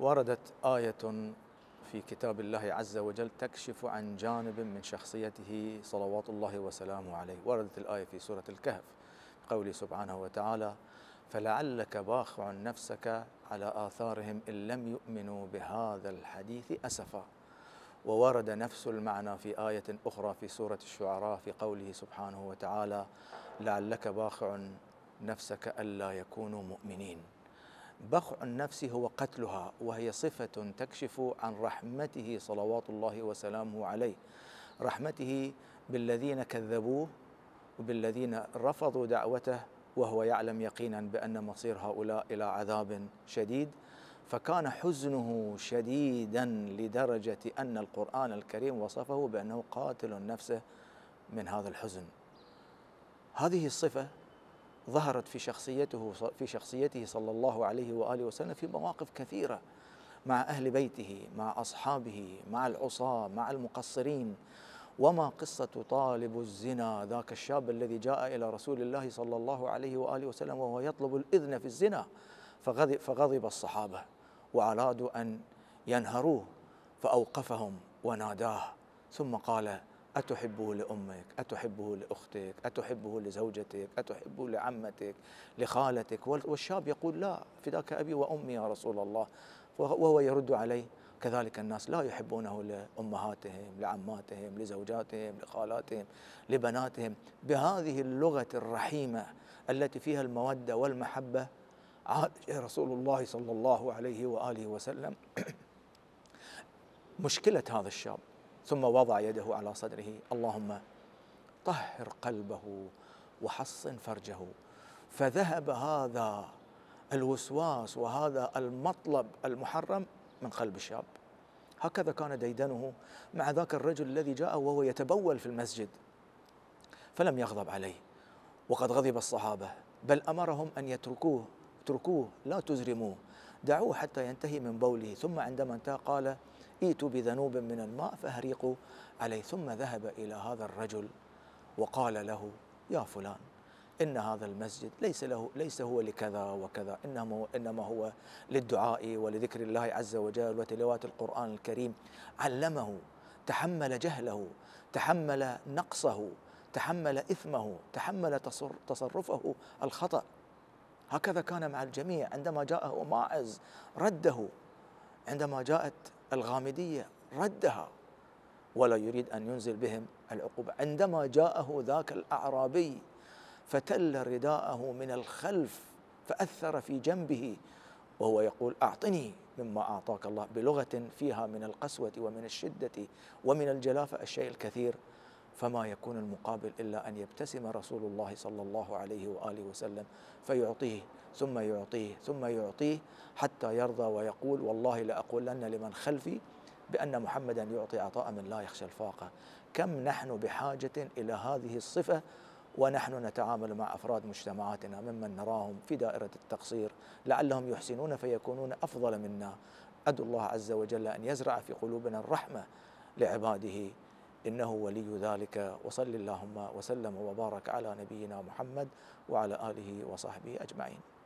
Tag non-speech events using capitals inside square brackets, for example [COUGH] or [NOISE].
وردت آية في كتاب الله عز وجل تكشف عن جانب من شخصيته صلوات الله وسلامه عليه وردت الآية في سورة الكهف قوله سبحانه وتعالى فلعلك باخع نفسك على آثارهم إن لم يؤمنوا بهذا الحديث أسفا وورد نفس المعنى في آية أخرى في سورة الشعراء في قوله سبحانه وتعالى لعلك باخع نفسك ألا يكونوا مؤمنين بخع النفس هو قتلها وهي صفة تكشف عن رحمته صلوات الله وسلامه عليه رحمته بالذين كذبوه وبالذين رفضوا دعوته وهو يعلم يقينا بأن مصير هؤلاء إلى عذاب شديد فكان حزنه شديدا لدرجة أن القرآن الكريم وصفه بأنه قاتل نفسه من هذا الحزن هذه الصفة ظهرت في شخصيته في شخصيته صلى الله عليه واله وسلم في مواقف كثيره مع اهل بيته مع اصحابه مع العصاه مع المقصرين وما قصه طالب الزنا ذاك الشاب الذي جاء الى رسول الله صلى الله عليه واله وسلم وهو يطلب الاذن في الزنا فغضب, فغضب الصحابه وارادوا ان ينهروه فاوقفهم وناداه ثم قال أتحبه لأمك أتحبه لأختك أتحبه لزوجتك أتحبه لعمتك لخالتك والشاب يقول لا فداك أبي وأمي يا رسول الله وهو يرد عليه كذلك الناس لا يحبونه لأمهاتهم لعماتهم لزوجاتهم لخالاتهم لبناتهم بهذه اللغة الرحيمة التي فيها المودة والمحبة عاد رسول الله صلى الله عليه وآله وسلم [COUGHS] مشكلة هذا الشاب ثم وضع يده على صدره اللهم طهر قلبه وحصن فرجه فذهب هذا الوسواس وهذا المطلب المحرم من قلب الشاب هكذا كان ديدنه مع ذاك الرجل الذي جاء وهو يتبول في المسجد فلم يغضب عليه وقد غضب الصحابه بل امرهم ان يتركوه اتركوه لا تزرموه دعوه حتى ينتهي من بوله ثم عندما انتهى قال ائتوا بذنوب من الماء فهريقوا عليه ثم ذهب إلى هذا الرجل وقال له يا فلان إن هذا المسجد ليس له ليس هو لكذا وكذا إنما إنما هو للدعاء ولذكر الله عز وجل وتلاوات القرآن الكريم علمه تحمل جهله تحمل نقصه تحمل إثمه تحمل تصرفه الخطأ هكذا كان مع الجميع عندما جاءه ماعز رده عندما جاءت الغامدية ردها ولا يريد أن ينزل بهم العقوبة عندما جاءه ذاك الأعرابي فتل رداءه من الخلف فأثر في جنبه وهو يقول أعطني مما أعطاك الله بلغة فيها من القسوة ومن الشدة ومن الجلافة الشيء الكثير فما يكون المقابل الا ان يبتسم رسول الله صلى الله عليه واله وسلم فيعطيه ثم يعطيه ثم يعطيه حتى يرضى ويقول والله لاقولن لمن خلفي بان محمدا يعطي عطاء من لا يخشى الفاقه كم نحن بحاجه الى هذه الصفه ونحن نتعامل مع افراد مجتمعاتنا ممن نراهم في دائره التقصير لعلهم يحسنون فيكونون افضل منا ادعو الله عز وجل ان يزرع في قلوبنا الرحمه لعباده إنه ولي ذلك وصل اللهم وسلم وبارك على نبينا محمد وعلى آله وصحبه أجمعين